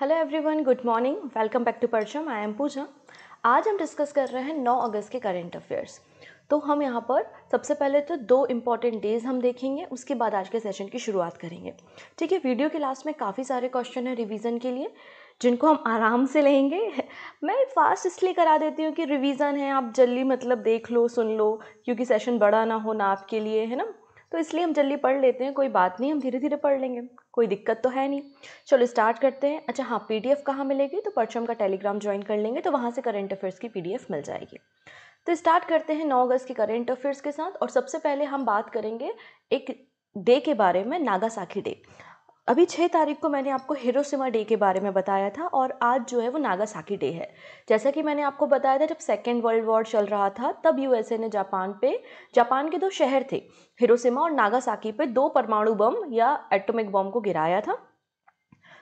Hello everyone good morning welcome back to Parcham I M पूजा आज हम discuss कर रहे हैं 9 अगस्त के करंट अफेयर्स तो हम यहाँ पर सबसे पहले तो दो इम्पॉर्टेंट डेज हम देखेंगे उसके बाद आज के सेशन की शुरुआत करेंगे ठीक है वीडियो के लास्ट में काफ़ी सारे क्वेश्चन हैं रिवीजन के लिए जिनको हम आराम से लेंगे मैं फास्ट इसलिए करा देती हूँ कि रिवीज़न है आप जल्दी मतलब देख लो सुन लो क्योंकि सेशन बड़ा ना हो ना आपके लिए है ना तो इसलिए हम जल्दी पढ़ लेते हैं कोई बात नहीं हम धीरे धीरे पढ़ लेंगे कोई दिक्कत तो है नहीं चलो स्टार्ट करते हैं अच्छा हाँ पी डी कहाँ मिलेगी तो परचम का टेलीग्राम ज्वाइन कर लेंगे तो वहाँ से करेंट अफेयर्स की पी मिल जाएगी तो स्टार्ट करते हैं नौ अगस्त के करेंट अफेयर्स के साथ और सबसे पहले हम बात करेंगे एक डे के बारे में नागासाखी डे अभी छः तारीख को मैंने आपको हिरोसिमा डे के बारे में बताया था और आज जो है वो नागासाकी डे है जैसा कि मैंने आपको बताया था जब सेकेंड वर्ल्ड वॉर चल रहा था तब यूएसए ने जापान पे जापान के दो शहर थे हिरोसिमा और नागासाकी पे दो परमाणु बम या एटॉमिक बम को गिराया था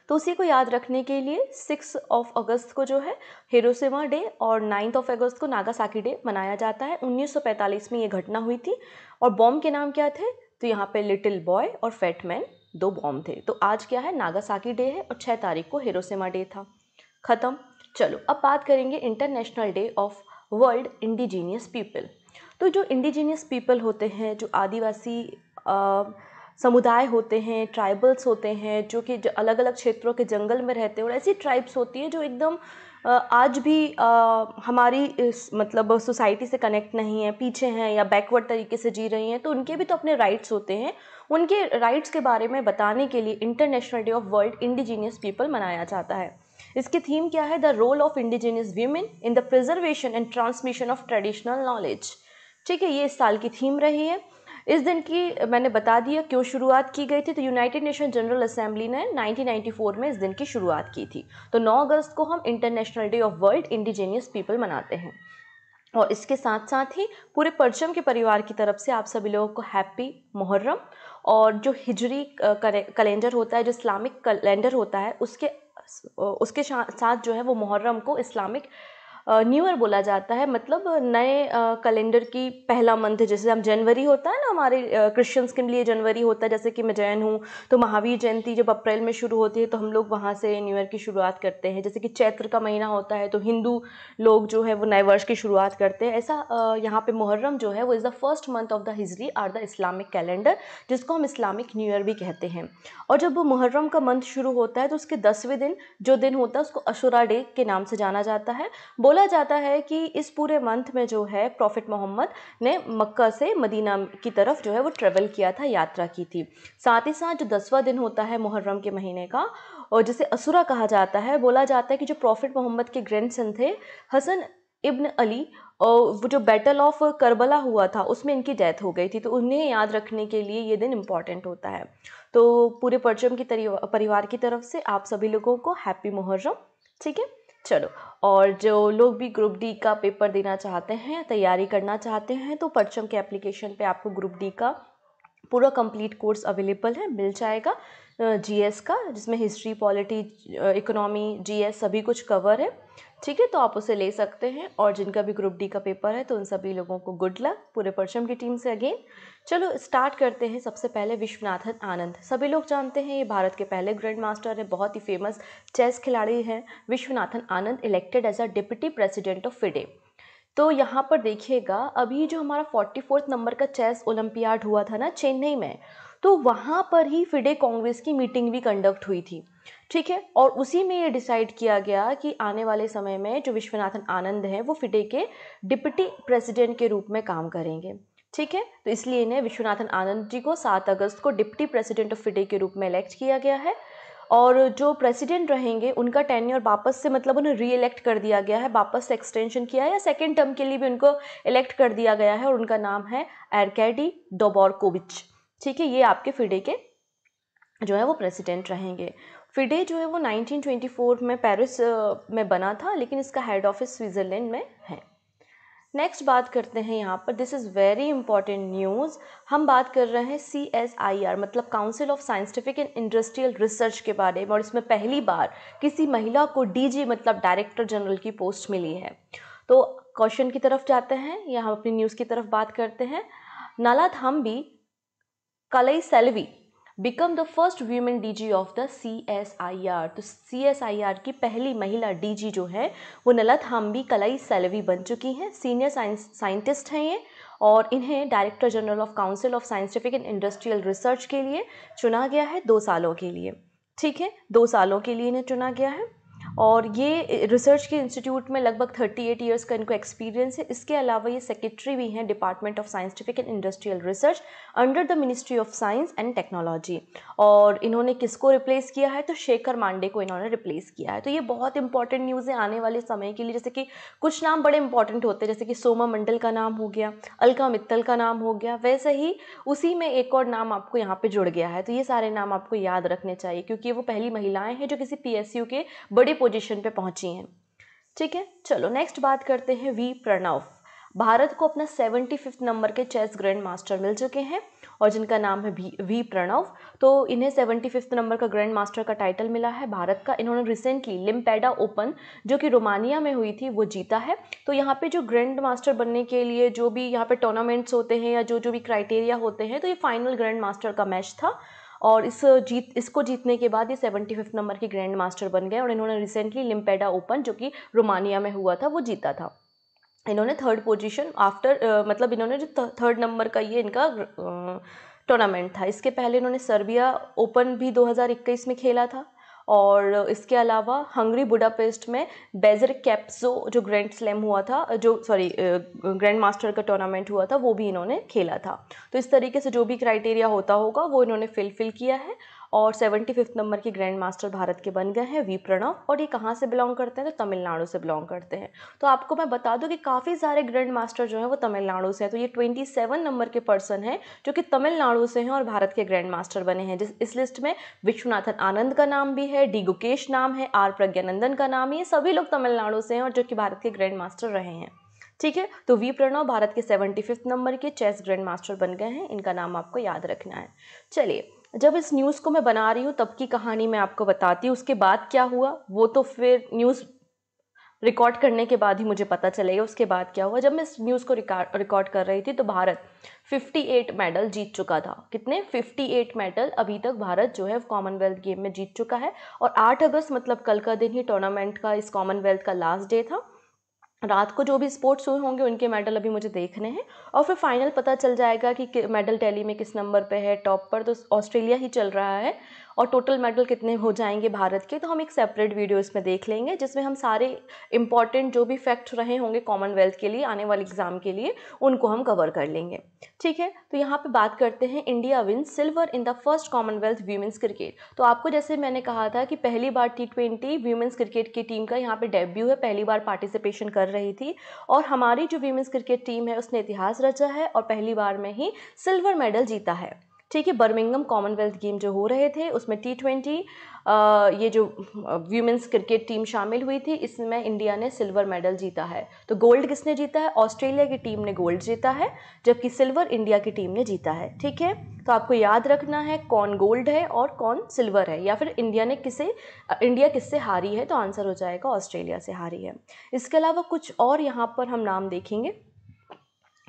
तो उसी को याद रखने के लिए सिक्स ऑफ अगस्त को जो है हिरोसिमा डे और नाइन्थ ऑफ अगस्त को नागासाकी डे मनाया जाता है 1945 में ये घटना हुई थी और बॉम्ब के नाम क्या थे तो यहाँ पे लिटिल बॉय और फैट मैन दो बॉम्ब थे तो आज क्या है नागासाकी डे है और छः तारीख को हिरोसेमा डे था ख़त्म चलो अब बात करेंगे international day of world indigenous people तो जो इंडिजीनियस पीपल होते हैं जो आदिवासी समुदाय होते हैं ट्राइबल्स होते हैं जो कि अलग अलग क्षेत्रों के जंगल में रहते हैं और ऐसी ट्राइब्स होती हैं जो एकदम आज भी हमारी इस मतलब सोसाइटी से कनेक्ट नहीं है पीछे हैं या बैकवर्ड तरीके से जी रही हैं तो उनके भी तो अपने राइट्स होते हैं उनके राइट्स के बारे में बताने के लिए international day of world indigenous people मनाया जाता है इसकी थीम क्या है the role of indigenous women in the preservation and transmission of traditional knowledge ठीक है ये इस साल की थीम रही है इस दिन की मैंने बता दिया क्यों शुरुआत की गई थी तो यूनाइटेड नेशन जनरल असेंबली ने 1994 में इस दिन की शुरुआत की थी तो 9 अगस्त को हम international day of world indigenous people मनाते हैं और इसके साथ साथ ही पूरे परचम के परिवार की तरफ से आप सभी लोगों को हैप्पी मुहर्रम और जो हिजरी कैलेंडर होता है जो इस्लामिक कैलेंडर होता है उसके उसके साथ जो है वो मुहर्रम को इस्लामिक न्यू ईयर बोला जाता है मतलब नए कैलेंडर की पहला मंथ जैसे हम जनवरी होता है ना हमारे क्रिश्चियंस के लिए जनवरी होता है जैसे कि मैं जैन हूँ तो महावीर जयंती जब अप्रैल में शुरू होती है तो हम लोग वहाँ से न्यू ईयर की शुरुआत करते हैं जैसे कि चैत्र का महीना होता है तो हिंदू लोग जो है वो नए वर्ष की शुरुआत करते हैं ऐसा यहाँ पर मुहर्रम जो है वो is the first month of the Hijri or the Islamic calendar जिसको हम इस्लामिक न्यू ईयर भी कहते हैं और जब मुहर्रम का मंथ शुरू होता है तो उसके दसवें दिन जो दिन होता है उसको अशुरा डे के नाम से जाना जाता है बोला बोला जाता है कि इस पूरे मंथ में जो है प्रॉफिट मोहम्मद ने मक्का से मदीना की तरफ जो है वो ट्रेवल किया था यात्रा की थी साथ ही साथ जो दसवा दिन होता है मुहर्रम के महीने का और जिसे असुरा कहा जाता है बोला जाता है कि जो प्रॉफिट मोहम्मद के ग्रैंडसन थे हसन इब्न अली और वो जो बैटल ऑफ करबला हुआ था उसमें इनकी डेथ हो गई थी तो उन्हें याद रखने के लिए ये दिन इम्पॉर्टेंट होता है तो पूरे परचम की परिवार की तरफ से आप सभी लोगों को हैप्पी मुहर्रम ठीक है चलो और जो लोग भी ग्रुप डी का पेपर देना चाहते हैं तैयारी करना चाहते हैं तो परचम के एप्लीकेशन पे आपको ग्रुप डी का पूरा कंप्लीट कोर्स अवेलेबल है मिल जाएगा जीएस का जिसमें हिस्ट्री पॉलिटी इकोनॉमी जीएस सभी कुछ कवर है ठीक है तो आप उसे ले सकते हैं और जिनका भी ग्रुप डी का पेपर है तो उन सभी लोगों को गुड लक पूरे परचम की टीम से अगेन चलो स्टार्ट करते हैं सबसे पहले विश्वनाथन आनंद सभी लोग जानते हैं ये भारत के पहले ग्रैंड मास्टर हैं बहुत ही फेमस चेस खिलाड़ी हैं Viswanathan Anand elected as a deputy president of FIDE तो यहाँ पर देखिएगा अभी जो हमारा फोर्टी फोर्थ नंबर का चेस ओलंपियाड हुआ था ना चेन्नई में तो वहाँ पर ही फिडे कांग्रेस की मीटिंग भी कंडक्ट हुई थी ठीक है और उसी में ये डिसाइड किया गया कि आने वाले समय में जो विश्वनाथन आनंद हैं वो फिडे के डिप्टी प्रेसिडेंट के रूप में काम करेंगे ठीक है तो इसलिए इन्हें विश्वनाथन आनंद जी को सात अगस्त को डिप्टी प्रेसिडेंट ऑफ फिडे के रूप में इलेक्ट किया गया है और जो प्रेसिडेंट रहेंगे उनका टेन्योर वापस से मतलब उन्हें री इलेक्ट कर दिया गया है वापस से एक्सटेंशन किया है या सेकेंड टर्म के लिए भी उनको इलेक्ट कर दिया गया है और उनका नाम है एरकैडी डोबोरकोविच ठीक है ये आपके फिडे के जो है वो प्रेसिडेंट रहेंगे फिडे जो है वो 1924 में पेरिस में बना था लेकिन इसका हेड ऑफिस स्विट्ज़रलैंड में नेक्स्ट बात करते हैं यहाँ पर this is very important news हम बात कर रहे हैं सी एस आई आर मतलब council of scientific and industrial research के बारे में और इसमें पहली बार किसी महिला को जी मतलब डायरेक्टर जनरल की पोस्ट मिली है तो क्वेश्चन की तरफ जाते हैं या हम अपनी न्यूज़ की तरफ बात करते हैं Nallathamby Kalaiselvi become the first women G of the C S I R तो सी एस आई आर की पहली महिला डी जी जो है वो नलत हम्बी कलाई सेलवी बन चुकी हैं सीनियर साइंटिस्ट हैं ये और इन्हें director general of council of scientific and industrial research के लिए चुना गया है दो सालों के लिए ठीक है दो सालों के लिए इन्हें चुना गया है और ये रिसर्च के इंस्टीट्यूट में लगभग 38 ईयर्स का इनको एक्सपीरियंस है इसके अलावा ये सेक्रेटरी भी हैं department of scientific and industrial research under the ministry of science and technology और इन्होंने किसको रिप्लेस किया है तो शेखर मांडे को इन्होंने रिप्लेस किया है तो ये बहुत इंपॉर्टेंट न्यूज़ है आने वाले समय के लिए जैसे कि कुछ नाम बड़े इंपॉर्टेंट होते हैं जैसे कि सोमा मंडल का नाम हो गया अलका मित्तल का नाम हो गया वैसे ही उसी में एक और नाम आपको यहाँ पर जुड़ गया है तो ये सारे नाम आपको याद रखने चाहिए क्योंकि वो पहली महिलाएं हैं जो किसी पी के बड़े पोजीशन पे पहुंची हैं ठीक है चलो नेक्स्ट बात करते हैं वी प्रणव भारत को अपना सेवेंटी फिफ्थ नंबर के चेस ग्रैंड मास्टर मिल चुके हैं और जिनका नाम है वी वी प्रणव तो इन्हें सेवेंटी फिफ्थ नंबर का ग्रैंड मास्टर का टाइटल मिला है भारत का इन्होंने रिसेंटली लिम्पेडा ओपन जो कि रोमानिया में हुई थी वो जीता है तो यहाँ पे जो ग्रैंड मास्टर बनने के लिए जो भी यहाँ पे टूर्नामेंट्स होते हैं या जो जो भी क्राइटेरिया होते हैं तो ये फाइनल ग्रैंड मास्टर का मैच था और इस जीत इसको जीतने के बाद ये सेवेंटी फिफ्थ नंबर के ग्रैंड मास्टर बन गए और इन्होंने रिसेंटली लिम्पेडा ओपन जो कि रोमानिया में हुआ था वो जीता था इन्होंने थर्ड पोजीशन आफ्टर मतलब इन्होंने जो थर्ड नंबर का ये इनका टूर्नामेंट था इसके पहले इन्होंने सर्बिया ओपन भी 2021 में खेला था और इसके अलावा हंगरी बुडापेस्ट में बेजर कैप्सो जो ग्रैंड स्लैम हुआ था जो सॉरी ग्रैंड मास्टर का टूर्नामेंट हुआ था वो भी इन्होंने खेला था तो इस तरीके से जो भी क्राइटेरिया होता होगा वो इन्होंने फिलफिल किया है और सेवेंटी फिफ्थ नंबर के ग्रैंड मास्टर भारत के बन गए हैं वी प्रणव और ये कहाँ से बिलोंग करते हैं तो तमिलनाडु से बिलोंग करते हैं तो आपको मैं बता दूँ कि काफ़ी सारे ग्रैंड मास्टर जो हैं वो तमिलनाडु से हैं तो ये ट्वेंटी सेवन नंबर के पर्सन हैं जो कि तमिलनाडु से हैं और भारत के ग्रैंड मास्टर बने हैं जिस इस लिस्ट में विश्वनाथन आनंद का नाम भी है डी गुकेश नाम है आर प्रज्ञानंदन का नाम ये सभी लोग तमिलनाडु से हैं और जो कि भारत के ग्रैंड मास्टर रहे हैं ठीक है तो वी प्रणव भारत के सेवेंटी फिफ्थ नंबर के चेस ग्रैंड मास्टर बन गए हैं इनका नाम आपको याद रखना है चलिए जब इस न्यूज़ को मैं बना रही हूँ तब की कहानी मैं आपको बताती हूँ उसके बाद क्या हुआ वो तो फिर न्यूज़ रिकॉर्ड करने के बाद ही मुझे पता चलेगा उसके बाद क्या हुआ जब मैं इस न्यूज़ को रिकॉर्ड कर रही थी तो भारत 58 मेडल जीत चुका था कितने 58 मेडल अभी तक भारत जो है कॉमनवेल्थ गेम में जीत चुका है और 8 अगस्त मतलब कल का दिन ही टूर्नामेंट का इस कॉमनवेल्थ का लास्ट डे था रात को जो भी स्पोर्ट्स हुए होंगे उनके मेडल अभी मुझे देखने हैं और फिर फाइनल पता चल जाएगा कि मेडल टैली में किस नंबर पे है टॉप पर तो ऑस्ट्रेलिया ही चल रहा है और टोटल मेडल कितने हो जाएंगे भारत के तो हम एक सेपरेट वीडियो इसमें देख लेंगे जिसमें हम सारे इंपॉर्टेंट जो भी फैक्ट रहे होंगे कॉमनवेल्थ के लिए आने वाले एग्ज़ाम के लिए उनको हम कवर कर लेंगे ठीक है तो यहाँ पर बात करते हैं India win silver in the first commonwealth women's cricket तो आपको जैसे मैंने कहा था कि पहली बार टी ट्वेंटी वीमेंस क्रिकेट की टीम का यहाँ पर डेब्यू है पहली बार पार्टिसिपेशन कर रही थी और हमारी जो वीमेंस क्रिकेट टीम है उसने इतिहास रचा है और पहली बार में ही सिल्वर मेडल जीता है ठीक है बर्मिंगम कॉमनवेल्थ गेम जो हो रहे थे उसमें टी ट्वेंटी ये जो वीमेंस क्रिकेट टीम शामिल हुई थी इसमें इंडिया ने सिल्वर मेडल जीता है तो गोल्ड किसने जीता है ऑस्ट्रेलिया की टीम ने गोल्ड जीता है जबकि सिल्वर इंडिया की टीम ने जीता है ठीक है तो आपको याद रखना है कौन गोल्ड है और कौन सिल्वर है या फिर इंडिया ने किसे इंडिया किससे हारी है तो आंसर हो जाएगा ऑस्ट्रेलिया से हारी है इसके अलावा कुछ और यहाँ पर हम नाम देखेंगे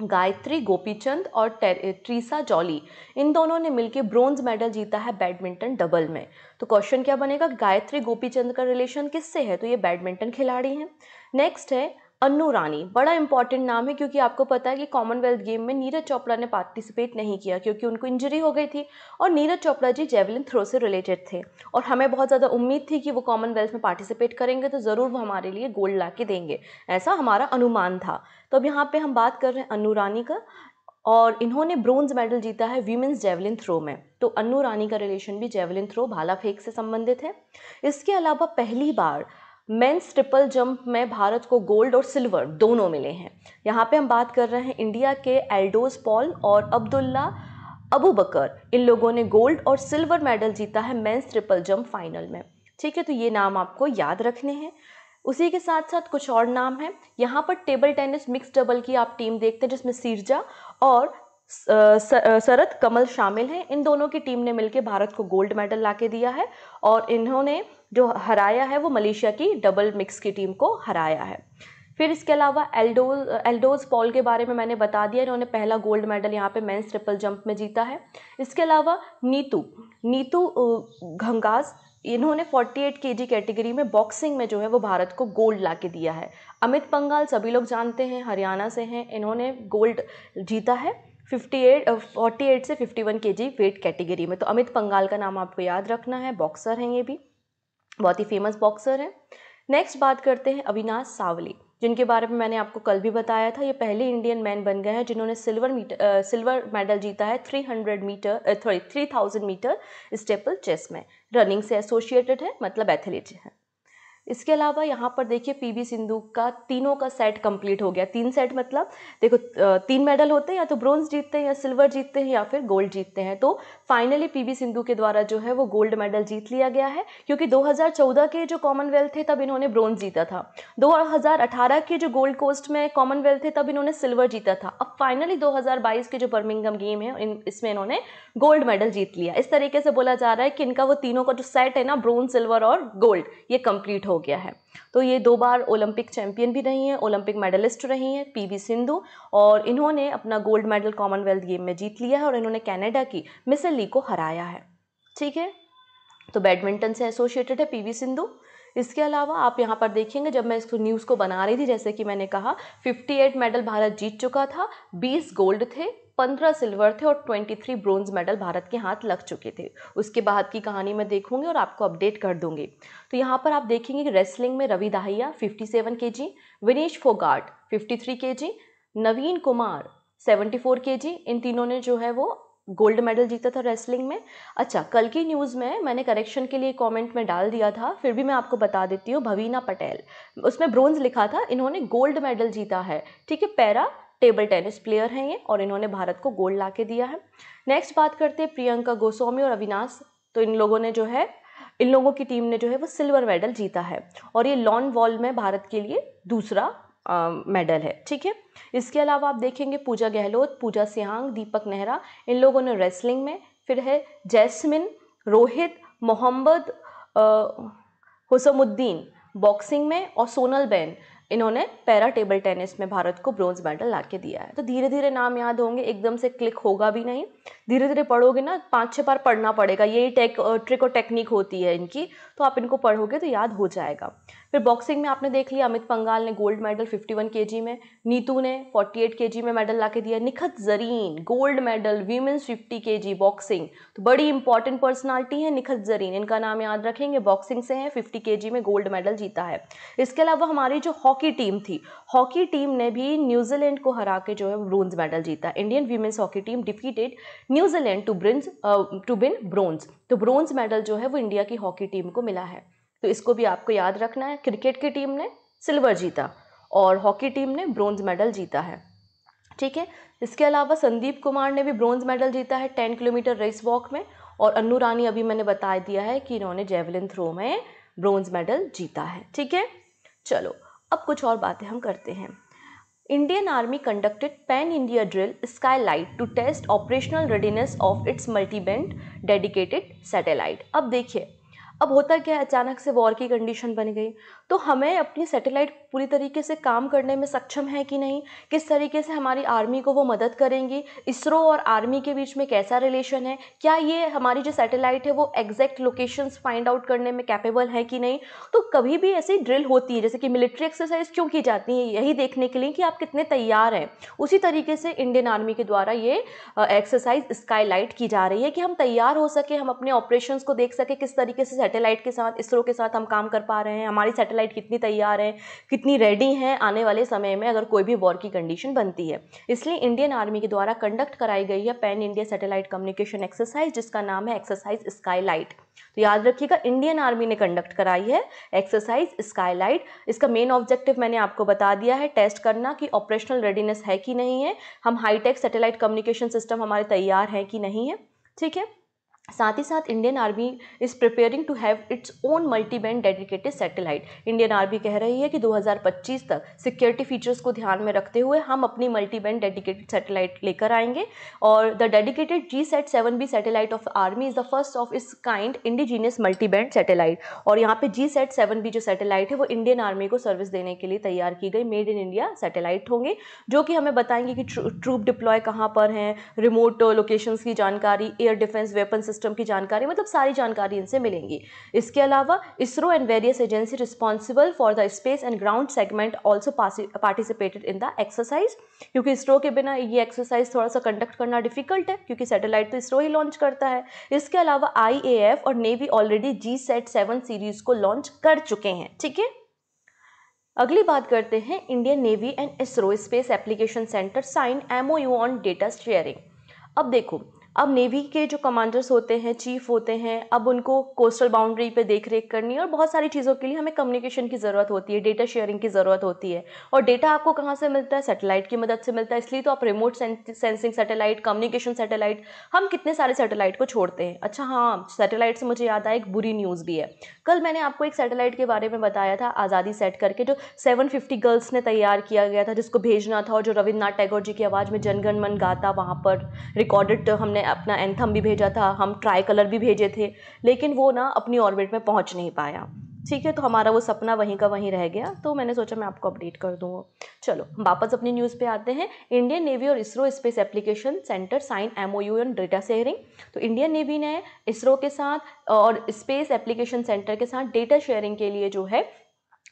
गायत्री गोपीचंद और ट्रीसा जॉली इन दोनों ने मिलकर ब्रॉन्ज मेडल जीता है बैडमिंटन डबल में तो क्वेश्चन क्या बनेगा गायत्री गोपीचंद का रिलेशन किससे है तो ये बैडमिंटन खिलाड़ी हैं नेक्स्ट है अन्नू रानी बड़ा इंपॉर्टेंट नाम है क्योंकि आपको पता है कि कॉमनवेल्थ गेम में नीरज चोपड़ा ने पार्टिसिपेट नहीं किया क्योंकि उनको इंजरी हो गई थी और नीरज चोपड़ा जी जेवलिन थ्रो से रिलेटेड थे और हमें बहुत ज़्यादा उम्मीद थी कि वो कॉमनवेल्थ में पार्टिसिपेट करेंगे तो ज़रूर वो हमारे लिए गोल्ड ला के देंगे ऐसा हमारा अनुमान था तो अब यहाँ पर हम बात कर रहे हैं अन्नू रानी का और इन्होंने ब्रोंज मेडल जीता है वीमेंस जेवलिन थ्रो में तो अन्नू रानी का रिलेशन भी जेवलिन थ्रो भाला फेंक से संबंधित है इसके अलावा पहली बार मेंस ट्रिपल जंप में भारत को गोल्ड और सिल्वर दोनों मिले हैं यहाँ पे हम बात कर रहे हैं इंडिया के एल्डोज पॉल और अब्दुल्ला अबू बकर इन लोगों ने गोल्ड और सिल्वर मेडल जीता है मेंस ट्रिपल जंप फाइनल में ठीक है तो ये नाम आपको याद रखने हैं उसी के साथ साथ कुछ और नाम है यहाँ पर टेबल टेनिस मिक्स डबल की आप टीम देखते हैं जिसमें सिरजा और शरद कमल शामिल हैं इन दोनों की टीम ने मिलकर भारत को गोल्ड मेडल लाके दिया है और इन्होंने जो हराया है वो मलेशिया की डबल मिक्स की टीम को हराया है फिर इसके अलावा एल्डोज एल्डोज पॉल के बारे में मैंने बता दिया इन्होंने पहला गोल्ड मेडल यहाँ पे मेंस ट्रिपल जंप में जीता है इसके अलावा नीतू नीतू घंगाज इन्होंने 48 जी कैटेगरी में बॉक्सिंग में जो है वो भारत को गोल्ड ला के दिया है अमित पंगाल सभी लोग जानते हैं हरियाणा से हैं इन्होंने गोल्ड जीता है 58 48 से 51 केजी वेट कैटेगरी में तो अमित पंगाल का नाम आपको याद रखना है बॉक्सर हैं ये भी बहुत ही फेमस बॉक्सर हैं नेक्स्ट बात करते हैं अविनाश सावली जिनके बारे में मैंने आपको कल भी बताया था ये पहले इंडियन मैन बन गए हैं जिन्होंने सिल्वर मीटर सिल्वर मेडल जीता है 300 metre sorry 3000 metre steeplechase में रनिंग से एसोसिएटेड है मतलब एथलीट हैं इसके अलावा यहाँ पर देखिए पीवी सिंधु का तीनों का सेट कंप्लीट हो गया तीन सेट मतलब देखो तीन मेडल होते हैं या तो ब्रोंज जीतते हैं या सिल्वर जीतते हैं या फिर गोल्ड जीतते हैं तो फाइनली पीवी सिंधु के द्वारा जो है वो गोल्ड मेडल जीत लिया गया है क्योंकि 2014 के जो कॉमनवेल्थ थे तब इन्होंने ब्रोंज जीता था दो के जो गोल्ड कोस्ट में कॉमनवेल्थ थे तब इन्होंने सिल्वर जीता था अब फाइनली दो के जो बर्मिंगम गेम है इसमें इन्होंने गोल्ड मेडल जीत लिया इस तरीके से बोला जा रहा है कि इनका वो तीनों का जो सेट है ना ब्रोंज सिल्वर और गोल्ड ये कंप्लीट हो गया है तो ये दो बार ओलंपिक चैंपियन भी रही हैं ओलंपिक मेडलिस्ट रही हैं पीवी सिंधु और इन्होंने अपना गोल्ड मेडल कॉमनवेल्थ गेम में जीत लिया है और इन्होंने कनाडा की मिसल ली को हराया है ठीक है तो बैडमिंटन से एसोसिएटेड है पीवी सिंधु इसके अलावा आप यहाँ पर देखेंगे जब मैं इसको न्यूज़ को बना रही थी जैसे कि मैंने कहा 58 मेडल भारत जीत चुका था 20 गोल्ड थे पंद्रह सिल्वर थे और twenty three bronze medal Bharat के हाथ लग चुके थे उसके बाद की कहानी मैं देखूंगी और आपको अपडेट कर दूंगी तो यहाँ पर आप देखेंगे कि रेसलिंग में Ravi Dahiya fifty seven K G Vinesh Phogat fifty three K G Naveen Kumar seventy four K G इन तीनों ने जो है वो गोल्ड मेडल जीता था रेसलिंग में अच्छा कल की न्यूज़ में मैंने करेक्शन के लिए कमेंट में डाल दिया था फिर भी मैं आपको बता देती हूँ भवीना पटेल उसमें ब्रोंज लिखा था इन्होंने गोल्ड मेडल जीता है ठीक है पैरा टेबल टेनिस प्लेयर हैं ये और इन्होंने भारत को गोल्ड ला के दिया है नेक्स्ट बात करते हैं प्रियंका गोस्वामी और अविनाश तो इन लोगों ने जो है इन लोगों की टीम ने जो है वो सिल्वर मेडल जीता है और ये लॉन वॉल में भारत के लिए दूसरा मेडल है ठीक है इसके अलावा आप देखेंगे पूजा गहलोत पूजा सिहांग दीपक नेहरा इन लोगों ने रेसलिंग में फिर है जैस्मिन रोहित मोहम्मद हुसमुद्दीन बॉक्सिंग में और सोनल बैन इन्होंने पैरा टेबल टेनिस में भारत को ब्रॉन्ज मेडल ला के दिया है तो धीरे धीरे नाम याद होंगे एकदम से क्लिक होगा भी नहीं धीरे धीरे पढ़ोगे ना पाँच छः बार पढ़ना पड़ेगा यही टेक ट्रिक और टेक्निक होती है इनकी तो आप इनको पढ़ोगे तो याद हो जाएगा फिर बॉक्सिंग में आपने देख लिया अमित पंगाल ने गोल्ड मेडल 51 जी में नीतू ने 48 जी में मेडल ला के दिया Nikhat Zareen gold medal women's 50 G boxing तो बड़ी इंपॉर्टेंट पर्सनालिटी है निखत जरीन इनका नाम याद रखेंगे बॉक्सिंग से हैं 50 के में गोल्ड मेडल जीता है इसके अलावा हमारी जो हॉकी टीम थी हॉकी टीम ने भी न्यूजीलैंड को हरा के जो है ब्रोंज मेडल जीता Indian women's hockey team defeated New Zealand to bronze to win bronze तो ब्रोंज मेडल जो है वो इंडिया की हॉकी टीम को मिला है तो इसको भी आपको याद रखना है क्रिकेट की टीम ने सिल्वर जीता और हॉकी टीम ने ब्रोंज मेडल जीता है ठीक है इसके अलावा संदीप कुमार ने भी ब्रोंज मेडल जीता है टेन किलोमीटर रेस वॉक में और अनु रानी अभी मैंने बता दिया है कि इन्होंने जेवलिन थ्रो में ब्रोंज मेडल जीता है ठीक है चलो अब कुछ और बातें हम करते हैं Indian Army conducted pan-India drill Skylight to test operational readiness of its multi-band dedicated satellite. अब देखिए अब होता क्या है अचानक से वॉर की कंडीशन बन गई तो हमें अपनी सैटेलाइट पूरी तरीके से काम करने में सक्षम है कि नहीं किस तरीके से हमारी आर्मी को वो मदद करेंगी इसरो और आर्मी के बीच में कैसा रिलेशन है क्या ये हमारी जो सैटेलाइट है वो एग्जैक्ट लोकेशंस फाइंड आउट करने में कैपेबल है कि नहीं तो कभी भी ऐसी ड्रिल होती है जैसे कि मिलिट्री एक्सरसाइज क्यों की जाती है यही देखने के लिए कि आप कितने तैयार हैं उसी तरीके से इंडियन आर्मी के द्वारा ये एक्सरसाइज स्काईलाइट की जा रही है कि हम तैयार हो सके हम अपने ऑपरेशन को देख सके किस तरीके से सैटेलाइट के साथ इसरो के साथ हम काम कर पा रहे हैं हमारी सैटेलाइट कितनी तैयार है कितनी रेडी हैं आने वाले समय में अगर कोई भी वॉर की कंडीशन बनती है इसलिए इंडियन आर्मी के द्वारा कंडक्ट कराई गई है pan India satellite communication exercise जिसका नाम है एक्सरसाइज स्काईलाइट तो याद रखिएगा इंडियन आर्मी ने कंडक्ट कराई है एक्सरसाइज स्काई इसका मेन ऑब्जेक्टिव मैंने आपको बता दिया है टेस्ट करना कि ऑपरेशनल रेडीनेस है कि नहीं है हम हाईटेक सैटेलाइट कम्युनिकेशन सिस्टम हमारे तैयार हैं कि नहीं है ठीक है साथ ही साथ Indian army is preparing to have its own multi band dedicated satellite Indian army कह रही है कि 2025 तक सिक्योरिटी फीचर्स को ध्यान में रखते हुए हम अपनी मल्टी बैंड डेडिकेटेड सैटेलाइट लेकर आएंगे और the dedicated G sat seven B satellite of army is the first of its kind indigenous multi band satellite और यहाँ पे जी सेट सेवन बी जो सैटेलाइट है वो इंडियन आर्मी को सर्विस देने के लिए तैयार की गई मेड इन इंडिया सैटेलाइट होंगे जो कि हमें बताएंगे कि ट्रूप डिप्लॉय कहाँ पर हैं रिमोट लोकेशंस की जानकारी एयर डिफेंस वेपन सिस्टम की जानकारी मतलब सारी जानकारी इनसे मिलेंगी इसके अलावा ISRO and various agency responsible for the space and ground segment also participated in the exercise क्योंकि इसरो के बिना ये एक्सरसाइज थोड़ा सा कंडक्ट करना डिफिकल्ट है क्योंकि सैटेलाइट तो इसरो ही लॉन्च करता है इसके अलावा आई और navy already G sat seven series को लॉन्च कर चुके हैं ठीक है अगली बात करते हैं Indian navy and ISRO space application centre sign MOU on data sharing अब देखो अब नेवी के जो कमांडर्स होते हैं चीफ होते हैं अब उनको कोस्टल बाउंड्री पे देख रेख करनी है और बहुत सारी चीज़ों के लिए हमें कम्युनिकेशन की ज़रूरत होती है डेटा शेयरिंग की ज़रूरत होती है और डेटा आपको कहाँ से मिलता है सैटेलाइट की मदद से मिलता है इसलिए तो आप remote sensing satellite communication satellite हम कितने सारे सैटेलाइट को छोड़ते हैं अच्छा हाँ सैटेलाइट से मुझे याद आया एक बुरी न्यूज़ भी है कल मैंने आपको एक सैटेलाइट के बारे में बताया था आज़ादी सेट करके जो सेवन गर्ल्स ने तैयार किया गया था जिसको भेजना था और जो रविन्द्रनाथ टैगोर जी की आवाज़ में जनगणमन गाता वहाँ पर रिकॉर्डेड हमने अपना एंथम भी भेजा था हम ट्राई कलर भी भेजे थे लेकिन वो ना अपनी ऑर्बिट में पहुंच नहीं पाया ठीक है तो हमारा वो सपना वहीं का वहीं रह गया तो मैंने सोचा मैं आपको अपडेट कर दूँगा चलो वापस अपनी न्यूज़ पे आते हैं इंडियन नेवी और ISRO space application centre sign M O U on data sharing तो इंडियन नेवी ने इसरो के साथ और स्पेस एप्लीकेशन सेंटर के साथ डेटा शेयरिंग के लिए जो है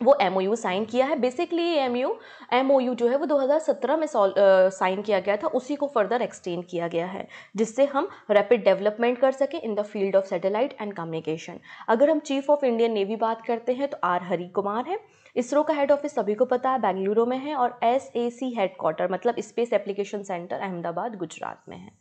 वो एम साइन किया है बेसिकली यू एम यू जो है वो 2017 में साइन किया गया था उसी को फर्दर एक्सटेंड किया गया है जिससे हम रैपिड डेवलपमेंट कर सकें in the field of satellite and communication अगर हम चीफ ऑफ इंडियन नेवी बात करते हैं तो आर हरी कुमार है इसरो का हेड ऑफिस सभी को पता है बेंगलुरु में है और एस ए सी हेडक्वार्टर मतलब space application centre Ahmedabad Gujarat में है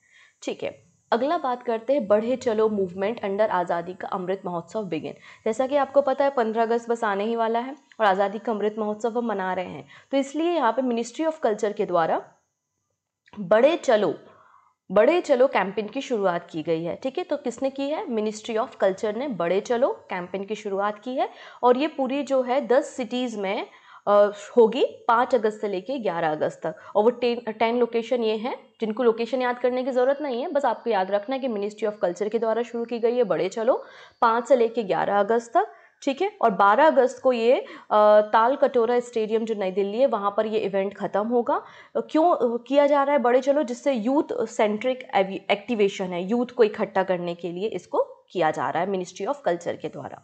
ठीक है अगला बात करते हैं बढ़े चलो मूवमेंट अंडर आज़ादी का अमृत महोत्सव बिगिन जैसा कि आपको पता है पंद्रह अगस्त बस आने ही वाला है और आज़ादी का अमृत महोत्सव हम मना रहे हैं तो इसलिए यहाँ पे मिनिस्ट्री ऑफ कल्चर के द्वारा बड़े चलो बड़े चलो कैंपेन की शुरुआत की गई है ठीक है तो किसने की है मिनिस्ट्री ऑफ कल्चर ने बड़े चलो कैंपेन की शुरुआत की है और ये पूरी जो है दस सिटीज़ में होगी पाँच अगस्त से लेके ग्यारह अगस्त तक और वो टेन टेन लोकेशन ये हैं जिनको लोकेशन याद करने की ज़रूरत नहीं है बस आपको याद रखना है कि मिनिस्ट्री ऑफ कल्चर के द्वारा शुरू की गई है बड़े चलो पाँच से लेके ग्यारह अगस्त तक ठीक है और 12 अगस्त को ये ताल कटोरा स्टेडियम जो नई दिल्ली है वहाँ पर ये इवेंट ख़त्म होगा क्यों किया जा रहा है बड़े चलो जिससे यूथ सेंट्रिक एक्टिवेशन है यूथ को इकट्ठा करने के लिए इसको किया जा रहा है मिनिस्ट्री ऑफ कल्चर के द्वारा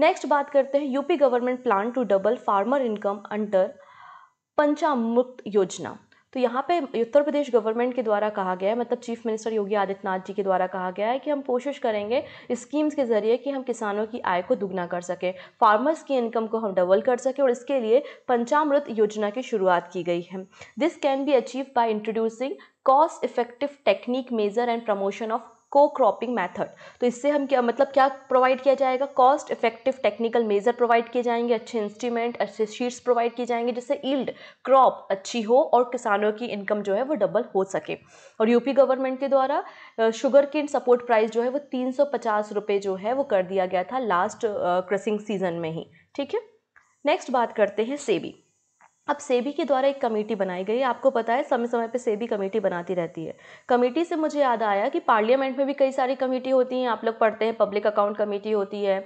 नेक्स्ट बात करते हैं UP government plan to double farmer income under पंचामुक्त योजना तो यहाँ पे उत्तर प्रदेश गवर्नमेंट के द्वारा कहा गया है मतलब चीफ मिनिस्टर योगी आदित्यनाथ जी के द्वारा कहा गया है कि हम कोशिश करेंगे स्कीम्स के ज़रिए कि हम किसानों की आय को दुगना कर सकें फार्मर्स की इनकम को हम डबल कर सकें और इसके लिए पंचामृत योजना की शुरुआत की गई है this can be achieve by introducing cost effective technique measure and promotion of co cropping method तो इससे हम क्या मतलब क्या प्रोवाइड किया जाएगा cost effective technical measure provide किए जाएंगे अच्छे इंस्ट्रूमेंट अच्छे शीट्स प्रोवाइड किए जाएंगे जिससे ईल्ड क्रॉप अच्छी हो और किसानों की इनकम जो है वो डबल हो सके और यूपी गवर्नमेंट के द्वारा शुगर किन सपोर्ट प्राइस जो है वो तीन सौ जो है वो कर दिया गया था लास्ट क्रसिंग सीजन में ही ठीक है नेक्स्ट बात करते हैं सेबी अब सेबी के द्वारा एक कमेटी बनाई गई आपको पता है समय समय पे सेबी कमेटी बनाती रहती है कमेटी से मुझे याद आया कि पार्लियामेंट में भी कई सारी कमेटी होती हैं आप लोग पढ़ते हैं पब्लिक अकाउंट कमेटी होती है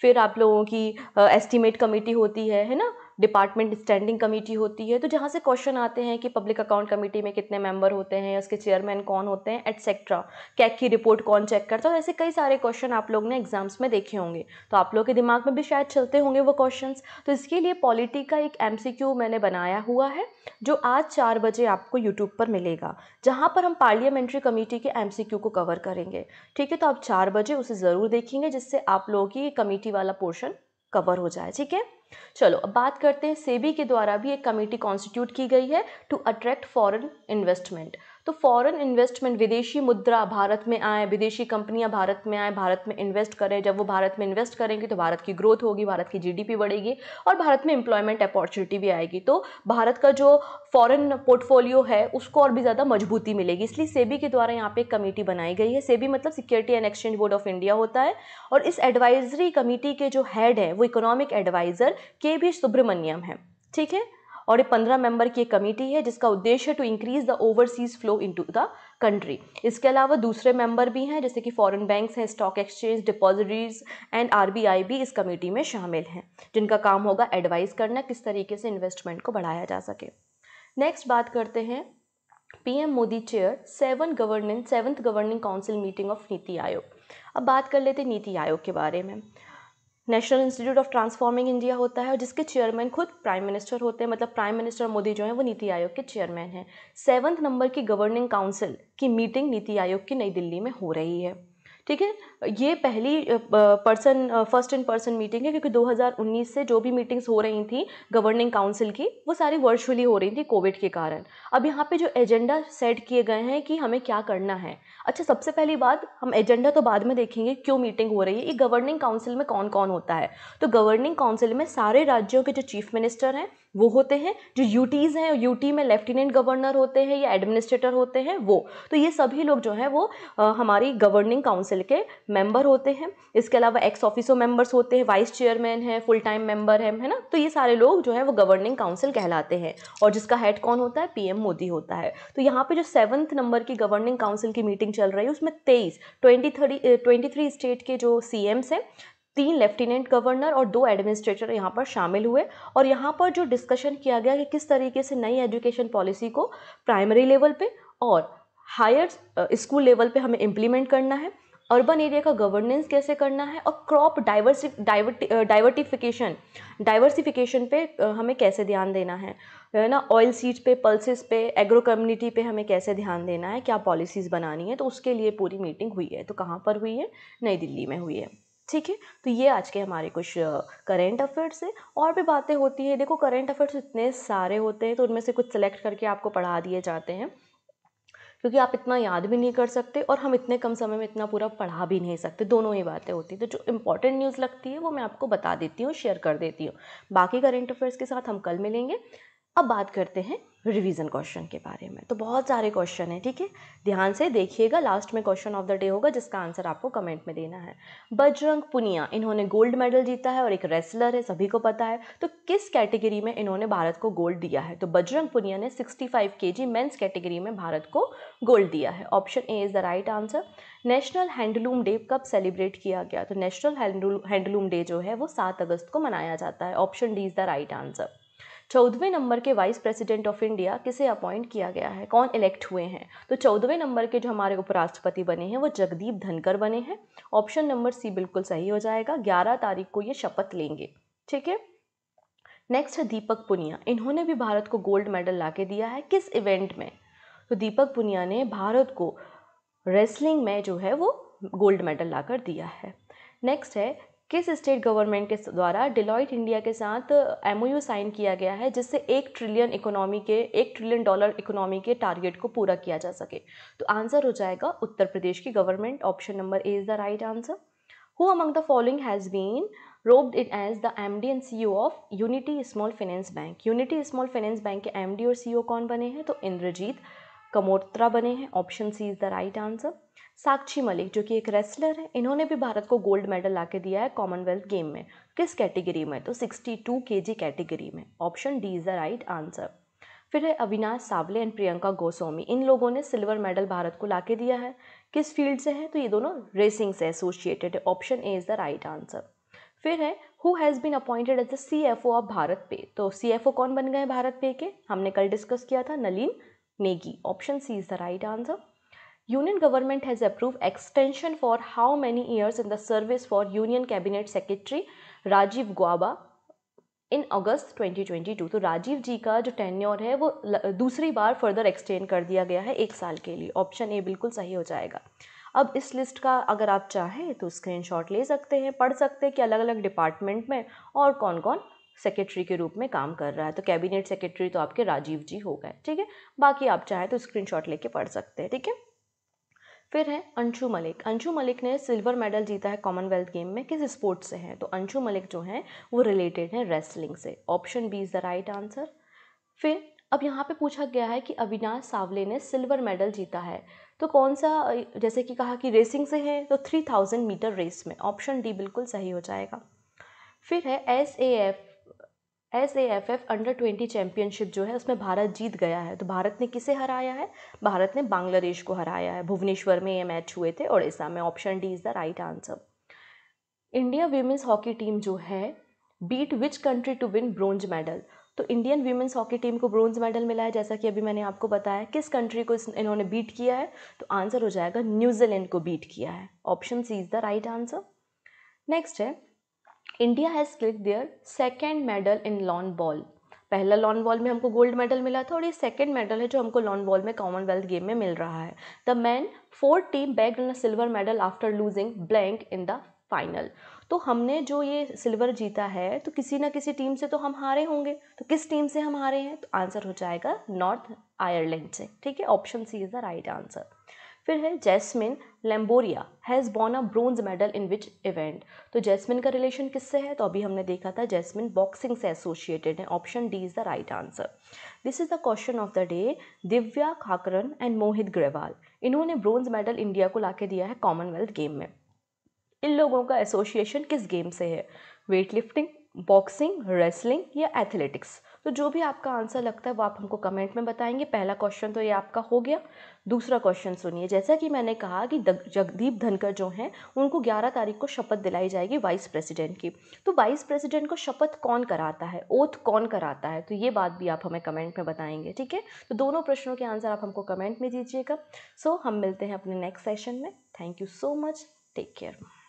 फिर आप लोगों की एस्टिमेट कमेटी होती है है ना डिपार्टमेंट स्टैंडिंग कमेटी होती है तो जहाँ से क्वेश्चन आते हैं कि पब्लिक अकाउंट कमेटी में कितने मेंबर होते हैं उसके चेयरमैन कौन होते हैं एट्सेट्रा कैक e की रिपोर्ट कौन चेक करता है तो ऐसे कई सारे क्वेश्चन आप लोग ने एग्जाम्स में देखे होंगे तो आप लोग के दिमाग में भी शायद चलते होंगे वो क्वेश्चन तो इसके लिए पॉलिटी का एक एम मैंने बनाया हुआ है जो आज चार बजे आपको यूट्यूब पर मिलेगा जहाँ पर हम पार्लियामेंट्री कमेटी के एम को कवर करेंगे ठीक है तो आप चार बजे उसे ज़रूर देखेंगे जिससे आप लोगों की कमेटी वाला पोर्शन कवर हो जाए ठीक है चलो अब बात करते हैं सेबी के द्वारा भी एक कमेटी कॉन्स्टिट्यूट की गई है टू अट्रैक्ट फॉरेन इन्वेस्टमेंट तो फॉरेन इन्वेस्टमेंट विदेशी मुद्रा भारत में आए विदेशी कंपनियां भारत में आए भारत में इन्वेस्ट करें जब वो भारत में इन्वेस्ट करेंगे तो भारत की ग्रोथ होगी भारत की जीडीपी बढ़ेगी और भारत में एम्प्लॉयमेंट अपॉर्चुनिटी भी आएगी तो भारत का जो फॉरेन पोर्टफोलियो है उसको और भी ज़्यादा मजबूती मिलेगी इसलिए सेबी के द्वारा यहाँ पे एक कमेटी बनाई गई है सेबी मतलब security and exchange board of India होता है और इस एडवाइजरी कमेटी के जो हेड है वो इकोनॉमिक एडवाइज़र के भी सुब्रमण्यम है ठीक है और ये पंद्रह मेंबर की एक कमेटी है जिसका उद्देश्य है to increase the overseas flow to the country इसके अलावा दूसरे मेंबर भी हैं जैसे कि फॉरेन बैंक्स हैं stock exchange depositories and RBI भी इस कमेटी में शामिल हैं जिनका काम होगा एडवाइस करना किस तरीके से इन्वेस्टमेंट को बढ़ाया जा सके नेक्स्ट बात करते हैं PM Modi chair seven governance seventh governing council meeting of NITI Aayog अब बात कर लेते नीति आयोग के बारे में national institute of transforming India होता है और जिसके चेयरमैन खुद प्राइम मिनिस्टर होते हैं मतलब प्राइम मिनिस्टर मोदी जो है वो नीति आयोग के चेयरमैन हैं सेवन्थ नंबर की गवर्निंग काउंसिल की मीटिंग नीति आयोग की नई दिल्ली में हो रही है ठीक है ये पहली person first in person meeting है क्योंकि 2019 से जो भी मीटिंग्स हो रही थी गवर्निंग काउंसिल की वो सारी वर्चुअली हो रही थी कोविड के कारण अब यहाँ पे जो एजेंडा सेट किए गए हैं कि हमें क्या करना है अच्छा सबसे पहली बात हम एजेंडा तो बाद में देखेंगे क्यों मीटिंग हो रही है ये गवर्निंग काउंसिल में कौन कौन होता है तो गवर्निंग काउंसिल में सारे राज्यों के जो चीफ मिनिस्टर हैं वो होते हैं जो यूटीज़ हैं यूटी में लेफ्टिनेंट गवर्नर होते हैं या एडमिनिस्ट्रेटर होते हैं वो तो ये सभी लोग जो हैं वो हमारी गवर्निंग काउंसिल के मेंबर होते हैं इसके अलावा एक्स ऑफिसो मेंबर्स होते हैं वाइस चेयरमैन है फुल टाइम मेंबर है है ना तो ये सारे लोग जो है वो गवर्निंग काउंसिल कहलाते हैं और जिसका हेड कौन होता है पीएम मोदी होता है तो यहाँ पे जो सेवन्थ नंबर की गवर्निंग काउंसिल की मीटिंग चल रही है उसमें तेईस twenty thirty twenty three state के जो सी एम्स हैं तीन लेफ्टिनेंट गवर्नर और दो एडमिनिस्ट्रेटर यहाँ पर शामिल हुए और यहाँ पर जो डिस्कशन किया गया कि किस तरीके से नई एजुकेशन पॉलिसी को प्राइमरी लेवल पर और हायर स्कूल लेवल पे हमें इम्प्लीमेंट करना है अर्बन एरिया का गवर्नेंस कैसे करना है और क्रॉप डाइवर्सि डाइवर्टिफिकेशन डाइवर्सिफिकेशन पे हमें कैसे ध्यान देना है ना ऑयल सीड्स पे पल्सेस पे एग्रो कम्युनिटी पे हमें कैसे ध्यान देना है क्या पॉलिसीज़ बनानी है तो उसके लिए पूरी मीटिंग हुई है तो कहाँ पर हुई है नई दिल्ली में हुई है ठीक है तो ये आज के हमारे कुछ करेंट अफेयर्स है और भी बातें होती हैं देखो करेंट अफेयर्स इतने सारे होते हैं तो उनमें से कुछ सेलेक्ट करके आपको पढ़ा दिए जाते हैं क्योंकि आप इतना याद भी नहीं कर सकते और हम इतने कम समय में इतना पूरा पढ़ा भी नहीं सकते दोनों ही बातें होती तो जो इंपॉर्टेंट न्यूज़ लगती है वो मैं आपको बता देती हूँ शेयर कर देती हूँ बाकी करेंट अफेयर्स के साथ हम कल मिलेंगे अब बात करते हैं रिवीजन क्वेश्चन के बारे में तो बहुत सारे क्वेश्चन हैं ठीक है ध्यान से देखिएगा लास्ट में क्वेश्चन ऑफ द डे होगा जिसका आंसर आपको कमेंट में देना है बजरंग पुनिया इन्होंने गोल्ड मेडल जीता है और एक रेसलर है सभी को पता है तो किस कैटेगरी में इन्होंने भारत को गोल्ड दिया है तो बजरंग पुनिया ने सिक्सटी फाइव के जी कैटेगरी में भारत को गोल्ड दिया है option A is the right answer national handloom day कब सेलिब्रेट किया गया तो नेशनल हैंडलूम डे जो है वो सात अगस्त को मनाया जाता है option D is the right answer चौदहवें नंबर के वाइस प्रेसिडेंट ऑफ इंडिया किसे अपॉइंट किया गया है कौन इलेक्ट हुए हैं तो चौदहवें नंबर के जो हमारे उपराष्ट्रपति बने हैं वो जगदीप धनकर बने हैं ऑप्शन नंबर सी बिल्कुल सही हो जाएगा ग्यारह तारीख को ये शपथ लेंगे ठीक है नेक्स्ट है दीपक पुनिया इन्होंने भी भारत को गोल्ड मेडल ला के दिया है किस इवेंट में तो दीपक पुनिया ने भारत को रेसलिंग में जो है वो गोल्ड मेडल लाकर दिया है नेक्स्ट है किस स्टेट गवर्नमेंट के द्वारा डिलॉइट इंडिया के साथ एमओयू साइन किया गया है जिससे एक ट्रिलियन इकोनॉमी के एक ट्रिलियन डॉलर इकोनॉमी के टारगेट को पूरा किया जा सके तो आंसर हो जाएगा उत्तर प्रदेश की government option number A is the right answer who among the following has been roped in as the M D and C O of unity small finance bank unity small finance bank के M D और C ओ e कौन बने हैं तो इंद्रजीत कमोत्रा बने हैं option C is the right answer Sakshi Malik जो कि एक रेसलर है इन्होंने भी भारत को गोल्ड मेडल ला के दिया है कॉमनवेल्थ गेम में किस कैटेगरी में तो 62 जी कैटेगरी में option D is the right answer फिर है अविनाश सावले एंड प्रियंका गोस्वामी इन लोगों ने सिल्वर मेडल भारत को ला के दिया है किस फील्ड से है तो ये दोनों रेसिंग से एसोसिएटेड है option A is the right answer फिर है who has been appointed as the C F O of BharatPe तो सी एफ ओ कौन बन गए भारत पे के हमने कल डिस्कस किया था Nalin Negi. Option C is the right answer. Union government has approved extension for how many years in the service for Union Cabinet Secretary Rajiv Gwaba इन अगस्त 2022 तो राजीव जी का जो टेन्योर है वो दूसरी बार फर्दर एक्सटेंड कर दिया गया है एक साल के लिए ऑप्शन ए बिल्कुल सही हो जाएगा अब इस लिस्ट का अगर आप चाहें तो स्क्रीनशॉट ले सकते हैं पढ़ सकते हैं कि अलग अलग डिपार्टमेंट में और कौन कौन सेक्रेटरी के रूप में काम कर रहा है तो कैबिनेट सेक्रेटरी तो आपके राजीव जी हो गए ठीक है बाकी आप चाहें तो स्क्रीनशॉट लेके पढ़ सकते हैं ठीक है फिर है अंशु मलिक अंशु मलिक ने सिल्वर मेडल जीता है कॉमनवेल्थ गेम में किस स्पोर्ट्स से हैं तो अंशु मलिक जो हैं वो रिलेटेड हैं रेसलिंग से option B is the right answer फिर अब यहाँ पे पूछा गया है कि अविनाश सावले ने सिल्वर मेडल जीता है तो कौन सा जैसे कि कहा कि रेसिंग से है तो थ्री थाउजेंड मीटर रेस में ऑप्शन डी बिल्कुल सही हो जाएगा फिर है S A F S A F F under twenty championship जो है उसमें भारत जीत गया है तो भारत ने किसे हराया है भारत ने बांग्लादेश को हराया है भुवनेश्वर में ये मैच हुए थे ओडिशा में option D is the right answer India women's hockey team जो है beat which country to win bronze medal तो इंडियन वीमेंस हॉकी टीम को ब्रोंज मेडल मिला है जैसा कि अभी मैंने आपको बताया किस कंट्री को इन्होंने बीट किया है तो आंसर हो जाएगा न्यूजीलैंड को बीट किया है option C is the right answer next है India has click their second medal in lawn ball पहला लॉन बॉल में हमको गोल्ड मेडल मिला था और ये सेकेंड मेडल है जो हमको लॉन बॉल में कॉमनवेल्थ गेम में मिल रहा है the men four team bag in a silver medal after losing blank in the final तो हमने जो ये सिल्वर जीता है तो किसी ना किसी टीम से तो हम हारे होंगे तो किस टीम से हम हारे हैं तो आंसर हो जाएगा नॉर्थ आयरलैंड से ठीक है option C is the right answer फिर है Jaismine Lamboria has born a bronze medal in which event तो जैस्मिन का रिलेशन किससे है तो अभी हमने देखा था जैस्मिन बॉक्सिंग से एसोसिएटेड है option D is the right answer this is the question of the day Divya Kakran and Mohit Grewal इन्होंने ब्रोंज मेडल इंडिया को ला दिया है कॉमनवेल्थ गेम में इन लोगों का एसोसिएशन किस गेम से है वेट लिफ्टिंग बॉक्सिंग रेसलिंग या एथलेटिक्स तो जो भी आपका आंसर लगता है वो आप हमको कमेंट में बताएंगे पहला क्वेश्चन तो ये आपका हो गया दूसरा क्वेश्चन सुनिए जैसा कि मैंने कहा कि जगदीप धनकर जो हैं उनको 11 तारीख को शपथ दिलाई जाएगी वाइस प्रेसिडेंट की तो वाइस प्रेसिडेंट को शपथ कौन कराता है ओथ कौन कराता है तो ये बात भी आप हमें कमेंट में बताएंगे ठीक है तो दोनों प्रश्नों के आंसर आप हमको कमेंट में दीजिएगा सो so, हम मिलते हैं अपने नेक्स्ट सेशन में thank you so much take care